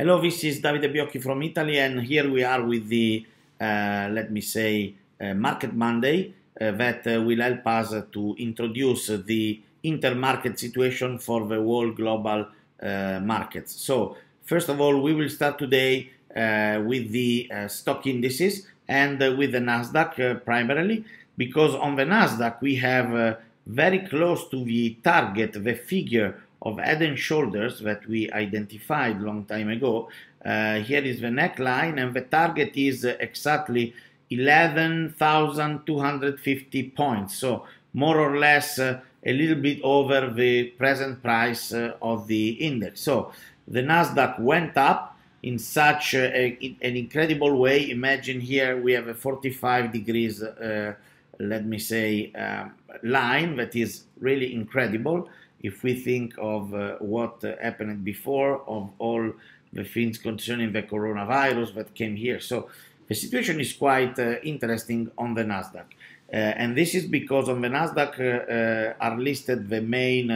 Hello, this is Davide Biocchi from Italy, and here we are with the, uh, let me say, uh, Market Monday uh, that uh, will help us to introduce the intermarket situation for the whole global uh, markets. So, first of all, we will start today uh, with the stock indices and with the Nasdaq primarily, because on the Nasdaq we have very close to the target, the figure of head and shoulders that we identified long time ago. Uh, here is the neckline and the target is exactly 11,250 points. So more or less uh, a little bit over the present price uh, of the index. So the Nasdaq went up in such a, an incredible way. Imagine here we have a 45 degrees, uh, let me say, um, line that is really incredible if we think of uh, what uh, happened before, of all the things concerning the coronavirus that came here. So the situation is quite uh, interesting on the Nasdaq. Uh, and this is because on the Nasdaq uh, uh, are listed the main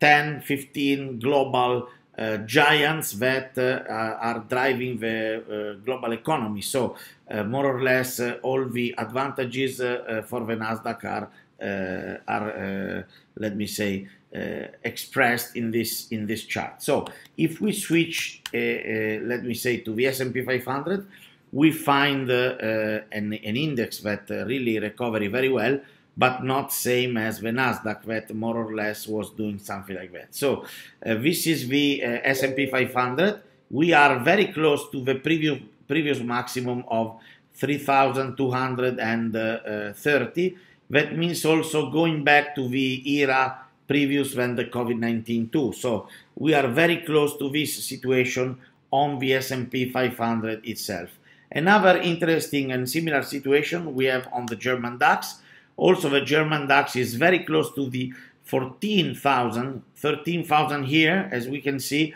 10, 15 global giants that are driving the global economy. So, more or less, all the advantages for the Nasdaq are uh, are, uh, let me say, uh, expressed in this in this chart. So if we switch, let me say, to the S&P 500, we find an, an index that really recovery very well, but not same as the Nasdaq that more or less was doing something like that. So uh, this is the uh, S&P 500. We are very close to the previous previous maximum of 3,230, that means also going back to the era previous than the COVID-19 too. So we are very close to this situation on the S&P 500 itself. Another interesting and similar situation we have on the German DAX. Also the German DAX is very close to the 14,000, 13,000 here as we can see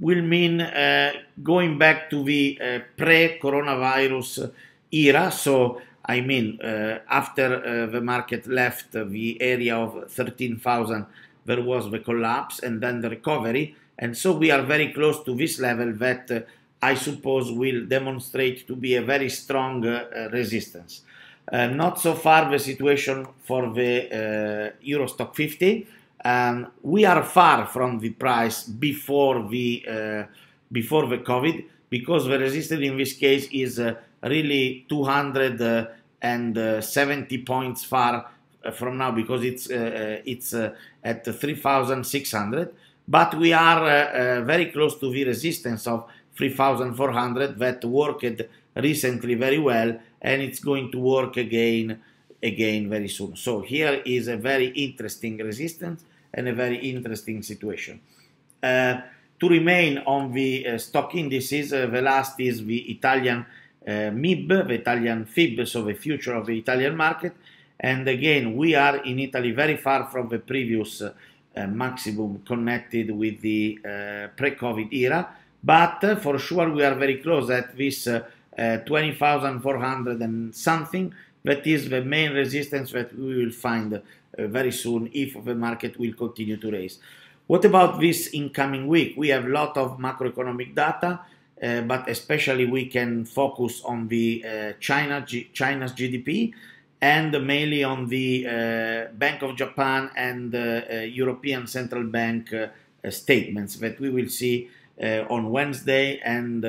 will mean uh, going back to the uh, pre-coronavirus uh, era. So I mean, uh, after uh, the market left the area of 13,000, there was the collapse and then the recovery. And so we are very close to this level that uh, I suppose will demonstrate to be a very strong resistance. not so far the situation for the Euro stock 50. Um, we are far from the price before the uh, before the COVID because the resistance in this case is uh, really 200 and uh, 70 points far uh, from now because it's uh, it's at 3600 but we are very close to the resistance of 3400 that worked recently very well and it's going to work again again very soon so here is a very interesting resistance and a very interesting situation uh, to remain on the uh, stock indices uh, the last is the italian uh, eh, MIB, the Italian FIB, so the future of the Italian market. And again, we are in Italy very far from the previous eh, maximum connected with the eh, pre-COVID era, but for sure we are very close at this 20,400 and something. That is the main resistance that we will find very soon if the market will continue to raise. What about this incoming week? We have a lot of macroeconomic data. Uh, but especially we can focus on the uh, China G China's GDP and mainly on the uh, Bank of Japan and uh, uh, European Central Bank statements that we will see on Wednesday and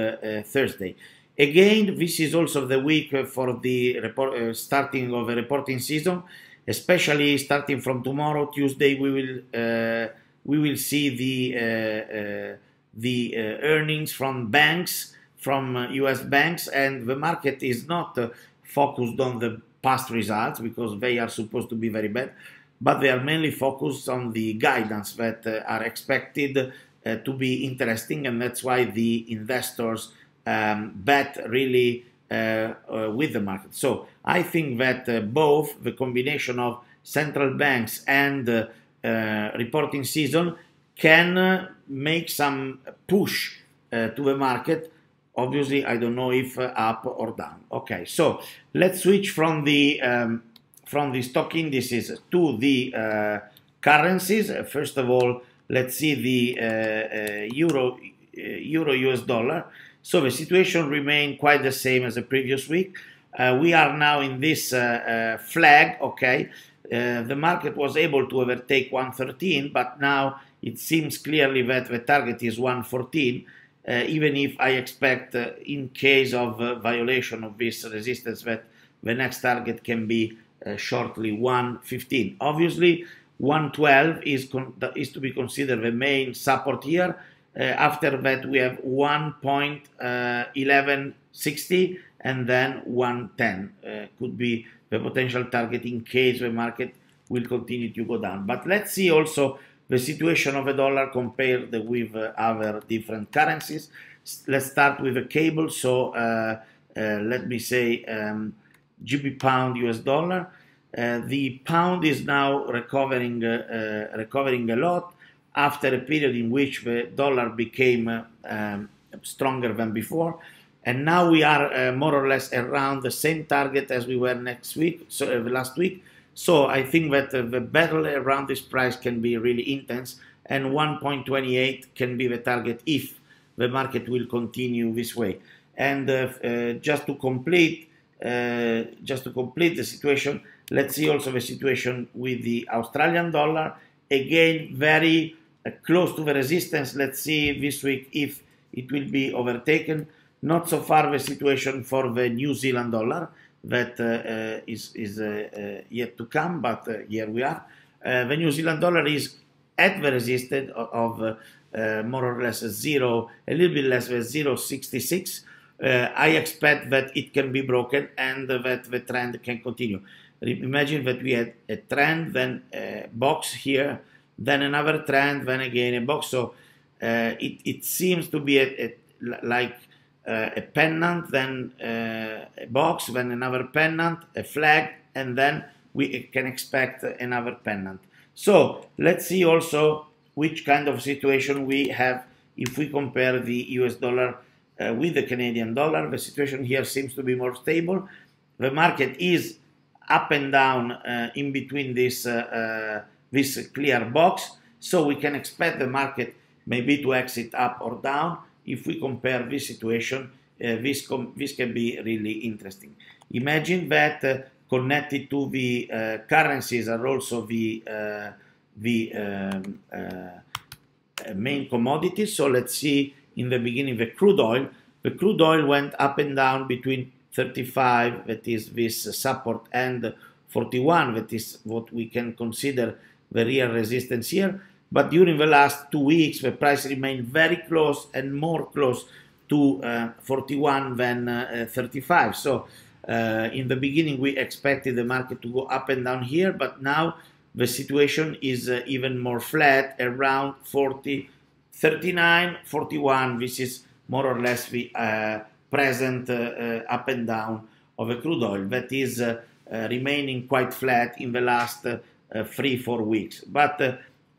Thursday. Again, this is also the week for the report, starting of a reporting season, especially starting from tomorrow, Tuesday. We will we will see the the uh, earnings from banks, from US uh, banks, and the market is not uh, focused on the past results because they are supposed to be very bad, but they are mainly focused on the guidance that are expected to be interesting, and that's why the investors um, bet really uh, uh, with the market. So I think that uh, both the combination of central banks and reporting season can make some push uh, to the market obviously I don't know if uh, up or down okay so let's switch from the um, from the stock indices to the uh, currencies first of all let's see the uh, uh, euro uh, euro US dollar so the situation remained quite the same as the previous week we are now in this flag okay the market was able to overtake 113 but now it seems clearly that the target is 114, uh, even if I expect uh, in case of uh, violation of this resistance that the next target can be uh, shortly 115. Obviously, 112 is, is to be considered the main support here. Uh, after that, we have uh, 1.1160 and then 110 could be the potential target in case the market will continue to go down. But let's see also the situation of the dollar compared with uh, other different currencies. Let's start with a cable. So uh, uh, let me say um, GB pound US dollar. the pound is now recovering, recovering a lot after a period in which the dollar became um, stronger than before. And now we are uh, more or less around the same target as we were next week, so uh, last week. So I think that the battle around this price can be really intense and 1.28 can be the target if the market will continue this way. And uh, uh, just to complete, uh, just to complete the situation, let's see also the situation with the Australian dollar. Again, very uh, close to the resistance. Let's see this week if it will be overtaken. Not so far the situation for the New Zealand dollar that uh, uh, is, is uh, uh, yet to come, but here we are. the New Zealand dollar is at the resistance of, more or less zero, a little bit less than 0.66. I expect that it can be broken and that the trend can continue. Imagine that we had a trend, then a box here, then another trend, then again a box. So uh, it, it seems to be a, a, like uh, a pennant, then uh, a box, then another pennant, a flag, and then we can expect another pennant. So let's see also which kind of situation we have if we compare the US dollar uh, with the Canadian dollar. The situation here seems to be more stable. The market is up and down uh, in between this, uh, uh this clear box. So we can expect the market maybe to exit up or down if we compare this situation, uh, this, this can be really interesting. Imagine that uh, connected to the uh, currencies are also the uh, the um, uh, main commodities. So let's see in the beginning the crude oil. The crude oil went up and down between 35, that is this support, and 41, that is what we can consider the real resistance here but during the last two weeks, the price remained very close and more close to uh, 41 than uh, 35. So uh, in the beginning, we expected the market to go up and down here, but now the situation is uh, even more flat around 40, 39, 41. This is more or less the uh, present uh, up and down of a crude oil that is remaining quite flat in the last three, four weeks. But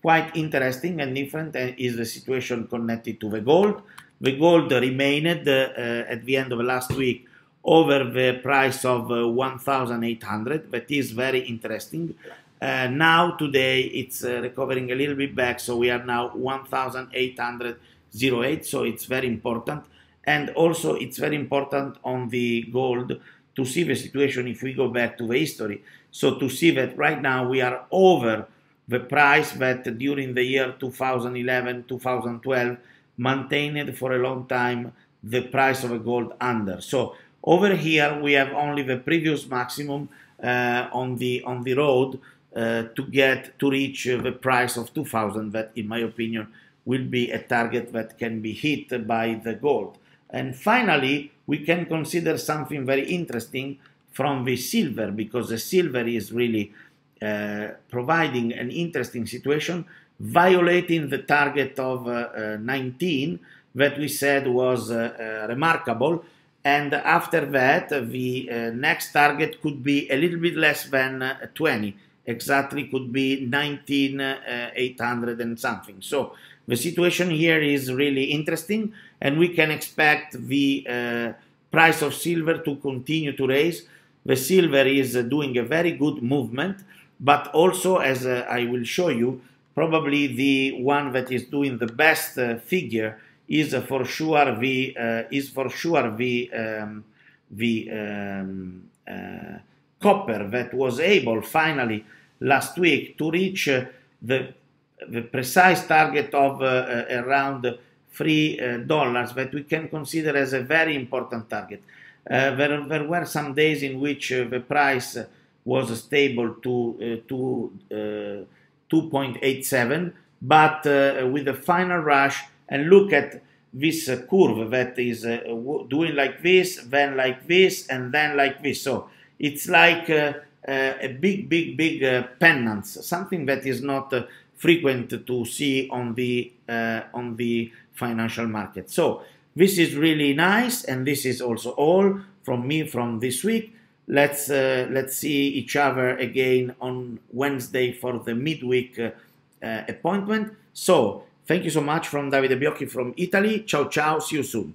quite interesting and different eh, is the situation connected to the gold. The gold remained uh, at the end of last week over the price of uh, eh, 1,800. That is very interesting. Uh, now, today, it's recovering a little bit back, so we are now 1,808, so it's very important. And also, it's very important on the gold to see the situation if we go back to the history. So to see that right now we are over the price that during the year 2011-2012 maintained for a long time the price of gold under. So over here we have only the previous maximum uh, on the on the road uh, to get to reach the price of 2000 that in my opinion will be a target that can be hit by the gold. And finally, we can consider something very interesting from the silver because the silver is really uh, providing an interesting situation, violating the target of uh, uh, 19 that we said was remarkable. And after that, the next target could be a little bit less than 20 exactly could be 19,800 uh, and something. So the situation here is really interesting and we can expect the uh, price of silver to continue to raise. The silver is uh, doing a very good movement but also, as uh, I will show you, probably the one that is doing the best uh, figure is uh, for sure the uh, is for sure the um, the um, uh, copper that was able finally last week to reach uh, the the precise target of around three dollars that we can consider as a very important target. There, there, were some days in which the price was stable to, uh, to uh, 2.87, but uh, with a final rush, and look at this curve that is doing like this, then like this, and then like this. So it's like a big, big, big pennant, something that is not frequent to see on the uh, on the financial market. So this is really nice, and this is also all from me from this week. Let's uh, let's see each other again on Wednesday for the midweek uh, uh, appointment. So thank you so much from Davide Biocchi from Italy. Ciao ciao. See you soon.